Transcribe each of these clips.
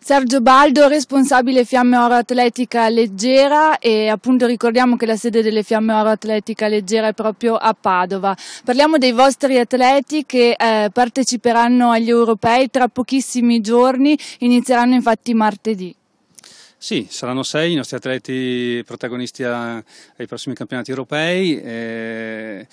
Sergio Baldo, responsabile Fiamme Oro Atletica Leggera e appunto ricordiamo che la sede delle Fiamme Oro Atletica Leggera è proprio a Padova. Parliamo dei vostri atleti che eh, parteciperanno agli europei tra pochissimi giorni, inizieranno infatti martedì. Sì, saranno sei i nostri atleti protagonisti a, ai prossimi campionati europei. Eh,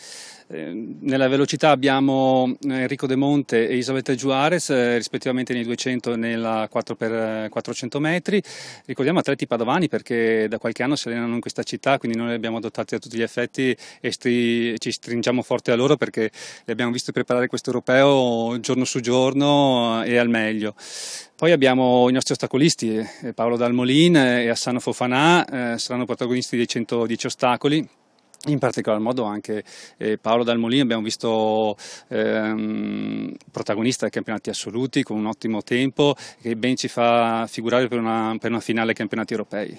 eh, nella velocità abbiamo eh, Enrico De Monte e Isabetta Juarez, eh, rispettivamente nei 200 e nella 4x400 metri. Ricordiamo atleti padovani perché da qualche anno si allenano in questa città, quindi noi li abbiamo adottati a tutti gli effetti e stri ci stringiamo forte a loro perché li abbiamo visti preparare questo europeo giorno su giorno e al meglio. Poi abbiamo i nostri ostacolisti, Paolo Dalmolin e Assano Fofanà, saranno protagonisti dei 110 ostacoli in particolar modo anche eh, Paolo Dalmolino abbiamo visto ehm, protagonista dei campionati assoluti con un ottimo tempo che ben ci fa figurare per una, per una finale ai campionati europei.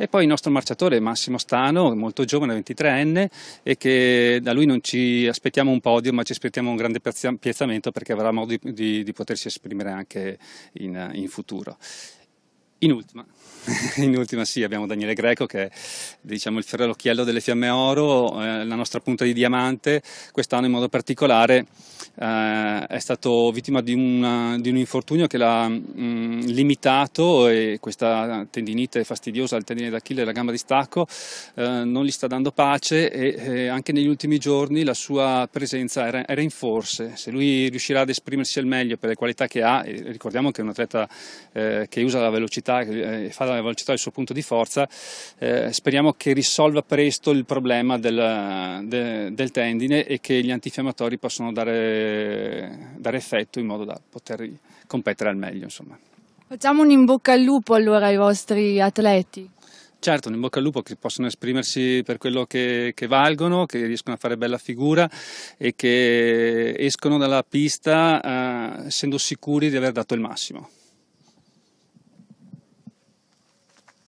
E poi il nostro marciatore Massimo Stano, molto giovane, 23enne, e che da lui non ci aspettiamo un podio, ma ci aspettiamo un grande piazzamento perché avrà modo di, di, di potersi esprimere anche in, in futuro. In ultima, in ultima sì, abbiamo Daniele Greco che è diciamo, il ferrellocchiello delle Fiamme Oro, eh, la nostra punta di diamante. Quest'anno in modo particolare eh, è stato vittima di, una, di un infortunio che l'ha mh, mm, limitato e questa tendinite fastidiosa, il tendine d'Achille e la gamba di stacco, eh, non gli sta dando pace e, e, eh, anche negli ultimi giorni la sua presenza era, era, in forse. Se lui riuscirà ad esprimersi al meglio per le qualità che ha, ricordiamo che è un atleta eh, che usa la velocità, velocità e eh, fa la velocità il suo punto di forza, eh, speriamo che risolva presto il problema del, de, del tendine e che gli antifiammatori possano dare, dare, effetto in modo da poter competere al meglio. Insomma. Facciamo un in bocca al lupo allora ai vostri atleti. Certo, un in bocca al lupo che possono esprimersi per quello che, che, valgono, che riescono a fare bella figura e che escono dalla pista eh, essendo sicuri di aver dato il massimo.